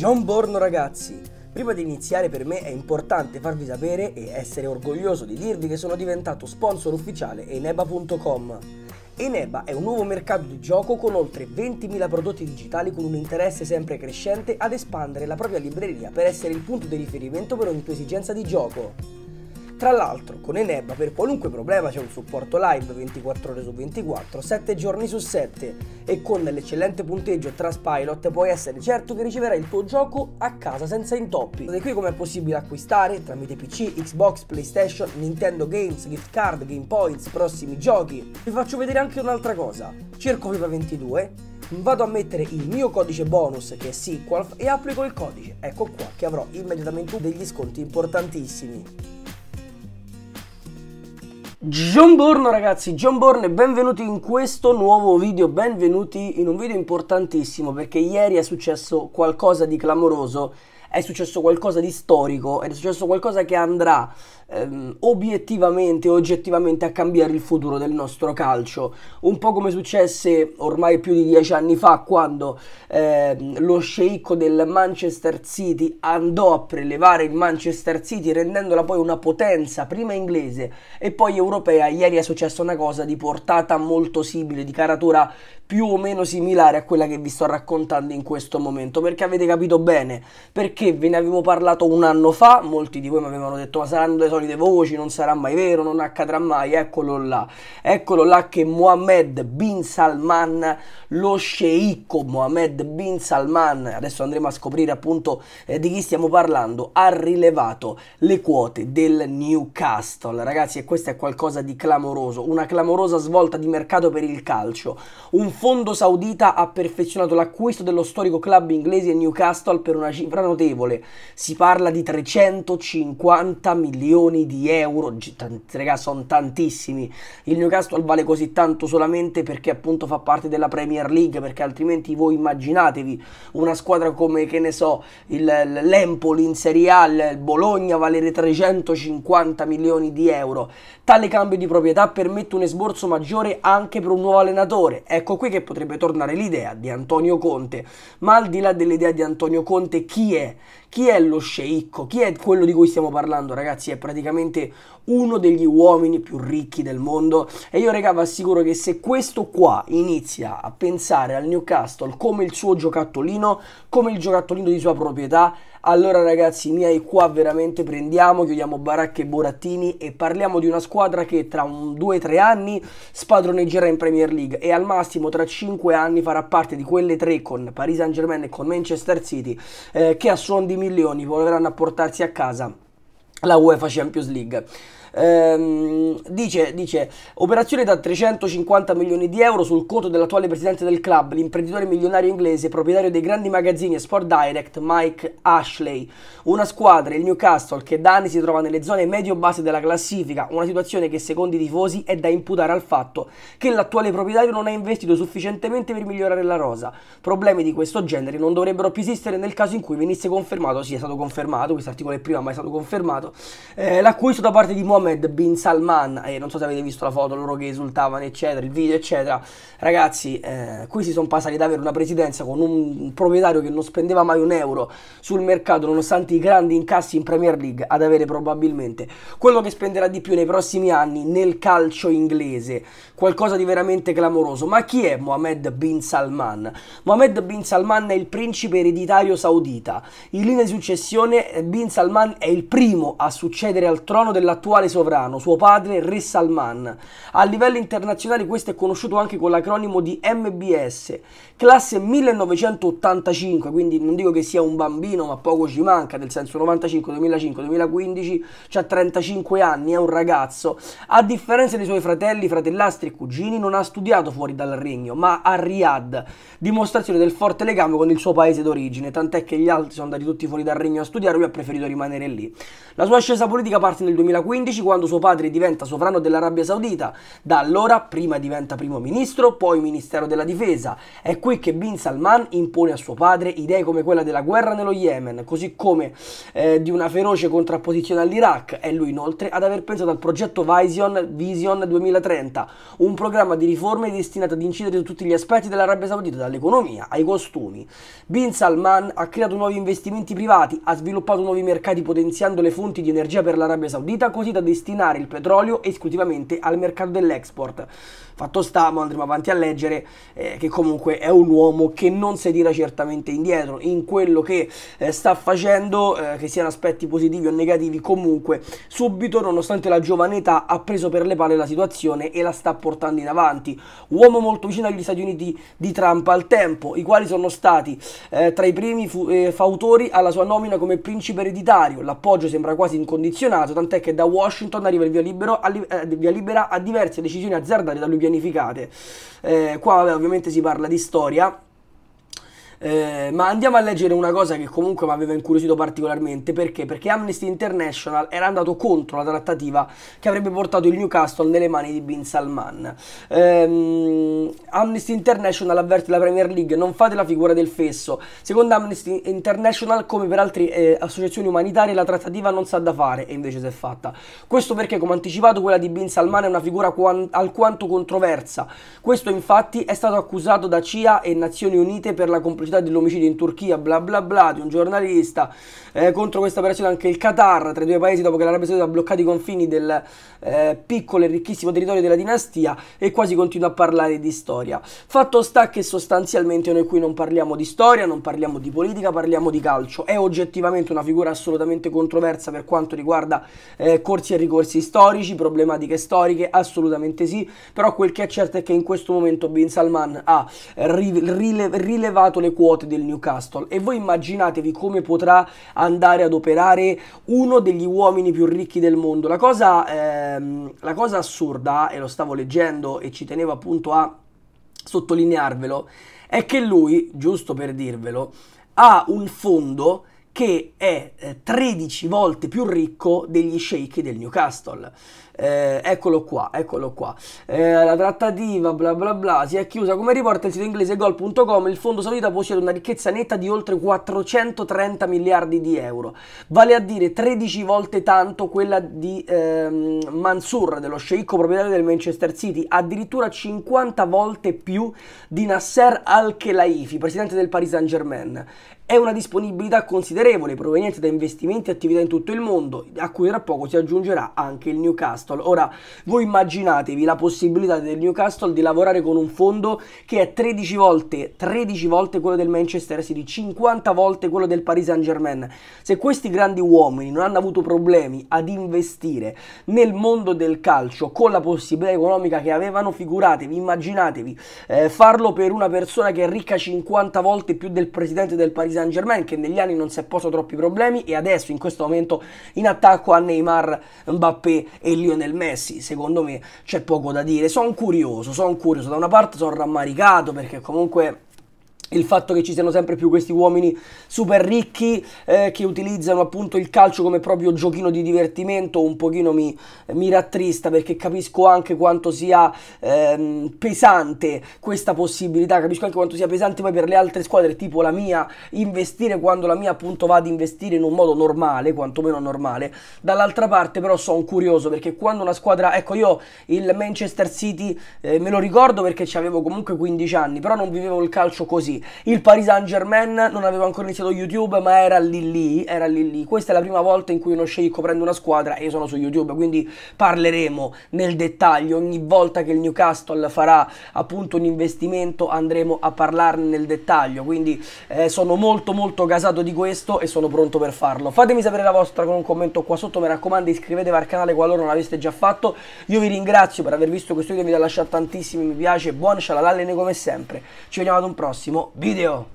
John Borno ragazzi! Prima di iniziare per me è importante farvi sapere e essere orgoglioso di dirvi che sono diventato sponsor ufficiale eneba.com. Eneba è un nuovo mercato di gioco con oltre 20.000 prodotti digitali con un interesse sempre crescente ad espandere la propria libreria per essere il punto di riferimento per ogni tua esigenza di gioco. Tra l'altro, con Eneba per qualunque problema c'è un supporto live 24 ore su 24, 7 giorni su 7 e con l'eccellente punteggio Traspilot puoi essere certo che riceverai il tuo gioco a casa senza intoppi. Vedete qui come è possibile acquistare tramite PC, Xbox, PlayStation, Nintendo Games, gift card, game points, prossimi giochi. Vi faccio vedere anche un'altra cosa. Cerco FIFA 22, vado a mettere il mio codice bonus che è SQLF e applico il codice. Ecco qua che avrò immediatamente degli sconti importantissimi. John Bourne ragazzi, John Bourne e benvenuti in questo nuovo video, benvenuti in un video importantissimo perché ieri è successo qualcosa di clamoroso, è successo qualcosa di storico, è successo qualcosa che andrà ehm, obiettivamente, oggettivamente a cambiare il futuro del nostro calcio. Un po' come successe ormai più di dieci anni fa quando ehm, lo sceicco del Manchester City andò a prelevare il Manchester City rendendola poi una potenza, prima inglese e poi europea. Ieri è successa una cosa di portata molto simile, di caratura più o meno similare a quella che vi sto raccontando in questo momento, perché avete capito bene, perché ve ne avevo parlato un anno fa, molti di voi mi avevano detto ma saranno dei soliti solite voci, non sarà mai vero, non accadrà mai, eccolo là, eccolo là che Mohammed bin Salman, lo sceicco Mohammed bin Salman, adesso andremo a scoprire appunto eh, di chi stiamo parlando, ha rilevato le quote del Newcastle, ragazzi e questo è qualcosa di clamoroso, una clamorosa svolta di mercato per il calcio, un fondo saudita ha perfezionato l'acquisto dello storico club inglese Newcastle per una cifra notevole, si parla di 350 milioni milioni di euro, tanti, sono tantissimi. Il Newcastle vale così tanto solamente perché appunto fa parte della Premier League, perché altrimenti voi immaginatevi una squadra come, che ne so, il, l'Empoli in Serie A, il Bologna valere 350 milioni di euro. Tale cambio di proprietà permette un esborso maggiore anche per un nuovo allenatore. Ecco qui che potrebbe tornare l'idea di Antonio Conte. Ma al di là dell'idea di Antonio Conte, chi è chi è lo sceicco? Chi è quello di cui stiamo parlando, ragazzi? È praticamente uno degli uomini più ricchi del mondo e io raga vi assicuro che se questo qua inizia a pensare al Newcastle come il suo giocattolino, come il giocattolino di sua proprietà, allora ragazzi miei qua veramente prendiamo, chiudiamo baracche e burattini e parliamo di una squadra che tra un 2-3 anni spadroneggerà in Premier League e al massimo tra 5 anni farà parte di quelle tre con Paris Saint Germain e con Manchester City eh, che a suon di milioni vorranno portarsi a casa la UEFA Champions League ehm, dice, dice, operazione da 350 milioni di euro sul conto dell'attuale presidente del club, l'imprenditore milionario inglese, proprietario dei grandi magazzini e Sport Direct, Mike Ashley. Una squadra, il Newcastle, che da anni si trova nelle zone medio-basse della classifica, una situazione che secondo i tifosi è da imputare al fatto che l'attuale proprietario non ha investito sufficientemente per migliorare la rosa. Problemi di questo genere non dovrebbero più esistere nel caso in cui venisse confermato, sì è stato confermato, questo articolo è prima ma è stato confermato, eh, l'acquisto da parte di Muhammad Mohammed bin Salman, e eh, non so se avete visto la foto, loro che esultavano, eccetera, il video, eccetera. Ragazzi, eh, qui si sono passati ad avere una presidenza con un proprietario che non spendeva mai un euro sul mercato, nonostante i grandi incassi in Premier League, ad avere probabilmente quello che spenderà di più nei prossimi anni nel calcio inglese. Qualcosa di veramente clamoroso. Ma chi è Mohammed bin Salman? Mohammed bin Salman è il principe ereditario saudita. In linea di successione, eh, bin Salman è il primo a succedere al trono dell'attuale sovrano, suo padre Re Salman. A livello internazionale questo è conosciuto anche con l'acronimo di MBS, classe 1985, quindi non dico che sia un bambino, ma poco ci manca, nel senso 95, 2005, 2015, ha 35 anni, è un ragazzo. A differenza dei suoi fratelli, fratellastri e cugini, non ha studiato fuori dal regno, ma a Riyadh, dimostrazione del forte legame con il suo paese d'origine, tant'è che gli altri sono andati tutti fuori dal regno a studiare, lui ha preferito rimanere lì. La sua ascesa politica parte nel 2015 1910 quando suo padre diventa sovrano dell'Arabia Saudita. Da allora prima diventa primo ministro, poi ministero della difesa. È qui che Bin Salman impone a suo padre idee come quella della guerra nello Yemen, così come eh, di una feroce contrapposizione all'Iraq. È lui inoltre ad aver pensato al progetto Vision, Vision 2030, un programma di riforme destinato ad incidere su tutti gli aspetti dell'Arabia Saudita, dall'economia ai costumi. Bin Salman ha creato nuovi investimenti privati, ha sviluppato nuovi mercati potenziando le fonti di energia per l'Arabia Saudita, così da destinare il petrolio esclusivamente al mercato dell'export. Fatto sta, ma andremo avanti a leggere eh, che comunque è un uomo che non si tira certamente indietro in quello che eh, sta facendo, eh, che siano aspetti positivi o negativi, comunque subito, nonostante la giovane età, ha preso per le palle la situazione e la sta portando in avanti. Uomo molto vicino agli Stati Uniti di Trump al tempo, i quali sono stati eh, tra i primi fu- eh, fautori alla sua nomina come principe ereditario. L'appoggio sembra quasi incondizionato, tant'è che da Washington arriva il via, libero, a li- eh, via libera a diverse decisioni azzardate da lui pianificate. Eh, qua vabbè, ovviamente si parla di storia, eh, ma andiamo a leggere una cosa che comunque mi aveva incuriosito particolarmente, perché? Perché Amnesty International era andato contro la trattativa che avrebbe portato il Newcastle nelle mani di Bin Salman. Eh, Amnesty International avverte la Premier League, non fate la figura del fesso. Secondo Amnesty International, come per altre eh, associazioni umanitarie, la trattativa non sa da fare e invece si è fatta. Questo perché, come anticipato, quella di Bin Salman è una figura alquanto controversa. Questo infatti è stato accusato da CIA e Nazioni Unite per la complicità complicità dell'omicidio in Turchia, bla bla bla, di un giornalista. Eh, contro questa operazione anche il Qatar, tra i due paesi dopo che l'Arabia Saudita ha bloccato i confini del eh, piccolo e ricchissimo territorio della dinastia e quasi continua a parlare di storia. Fatto sta che sostanzialmente noi qui non parliamo di storia, non parliamo di politica, parliamo di calcio. È oggettivamente una figura assolutamente controversa per quanto riguarda eh, corsi e ricorsi storici, problematiche storiche, assolutamente sì, però quel che è certo è che in questo momento Bin Salman ha rilevato le quote del Newcastle e voi immaginatevi come potrà andare ad operare uno degli uomini più ricchi del mondo. La cosa, ehm, la cosa assurda, e lo stavo leggendo e ci tenevo appunto a sottolinearvelo, è che lui, giusto per dirvelo, ha un fondo che è 13 eh, volte più ricco degli sheikh del Newcastle. Eh, eccolo qua, eccolo qua. Eh, la trattativa bla bla bla si è chiusa come riporta il sito inglese gol.com. Il fondo saudita possiede una ricchezza netta di oltre 430 miliardi di euro, vale a dire 13 volte tanto quella di ehm, Mansur, dello sceicco proprietario del Manchester City, addirittura 50 volte più di Nasser Al-Khelaifi, presidente del Paris Saint Germain, è una disponibilità considerevole proveniente da investimenti e attività in tutto il mondo, a cui tra poco si aggiungerà anche il Newcastle. Ora, voi immaginatevi la possibilità del Newcastle di lavorare con un fondo che è 13 volte, 13 volte quello del Manchester City, 50 volte quello del Paris Saint Germain. Se questi grandi uomini non hanno avuto problemi ad investire nel mondo del calcio con la possibilità economica che avevano, figuratevi, immaginatevi eh, farlo per una persona che è ricca 50 volte più del presidente del Paris Saint Germain Saint Germain che negli anni non si è posto troppi problemi e adesso in questo momento in attacco a Neymar, Mbappé e Lionel Messi, secondo me c'è poco da dire. Sono curioso, sono curioso, da una parte sono rammaricato perché comunque il fatto che ci siano sempre più questi uomini super ricchi eh, che utilizzano appunto il calcio come proprio giochino di divertimento un pochino mi, mi rattrista perché capisco anche quanto sia ehm, pesante questa possibilità, capisco anche quanto sia pesante poi per le altre squadre tipo la mia investire quando la mia appunto va ad investire in un modo normale, quantomeno normale. Dall'altra parte però sono curioso perché quando una squadra, ecco io il Manchester City eh, me lo ricordo perché avevo comunque 15 anni, però non vivevo il calcio così il Paris Saint Germain non aveva ancora iniziato YouTube, ma era lì lì, era lì lì. Questa è la prima volta in cui uno sceicco prende una squadra e io sono su YouTube, quindi parleremo nel dettaglio. Ogni volta che il Newcastle farà appunto un investimento andremo a parlarne nel dettaglio, quindi eh, sono molto molto gasato di questo e sono pronto per farlo. Fatemi sapere la vostra con un commento qua sotto, mi raccomando iscrivetevi al canale qualora non l'aveste già fatto. Io vi ringrazio per aver visto questo video, mi ha lasciato tantissimi mi piace, buon cialalallene come sempre. Ci vediamo ad un prossimo video.